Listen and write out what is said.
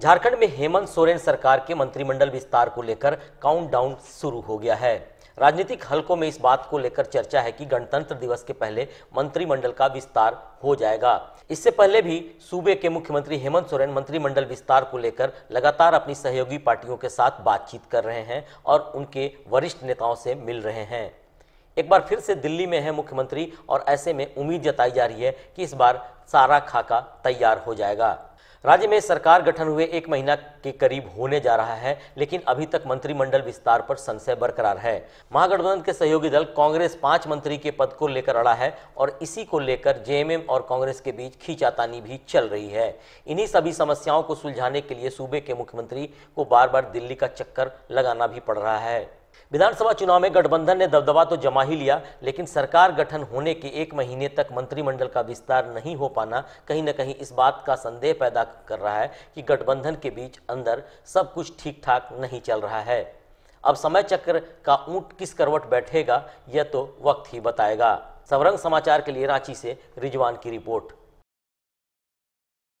झारखंड में हेमंत सोरेन सरकार के मंत्रिमंडल विस्तार को लेकर काउंटडाउन शुरू हो गया है राजनीतिक हलकों में इस बात को लेकर चर्चा है कि गणतंत्र दिवस के पहले मंत्रिमंडल का विस्तार हो जाएगा इससे पहले भी सूबे के मुख्यमंत्री हेमंत सोरेन मंत्रिमंडल विस्तार को लेकर लगातार अपनी सहयोगी पार्टियों के साथ बातचीत कर रहे हैं और उनके वरिष्ठ नेताओं से मिल रहे हैं एक बार फिर से दिल्ली में है मुख्यमंत्री और ऐसे में उम्मीद जताई जा रही है कि इस बार सारा खाका तैयार हो जाएगा राज्य में सरकार गठन हुए एक महीना के करीब होने जा रहा है लेकिन अभी तक मंत्रिमंडल विस्तार पर संशय बरकरार है महागठबंधन के सहयोगी दल कांग्रेस पांच मंत्री के पद को लेकर अड़ा है और इसी को लेकर जेएमएम और कांग्रेस के बीच खींचातानी भी चल रही है इन्हीं सभी समस्याओं को सुलझाने के लिए सूबे के मुख्यमंत्री को बार बार दिल्ली का चक्कर लगाना भी पड़ रहा है विधानसभा चुनाव में गठबंधन ने दबदबा तो जमा ही लिया लेकिन सरकार गठन होने के एक महीने तक मंत्रिमंडल का विस्तार नहीं हो पाना कहीं न कहीं इस बात का संदेह पैदा कर रहा है कि गठबंधन के बीच अंदर सब कुछ ठीक ठाक नहीं चल रहा है अब समय चक्र का ऊंट किस करवट बैठेगा यह तो वक्त ही बताएगा सवरंग समाचार के लिए रांची से रिजवान की रिपोर्ट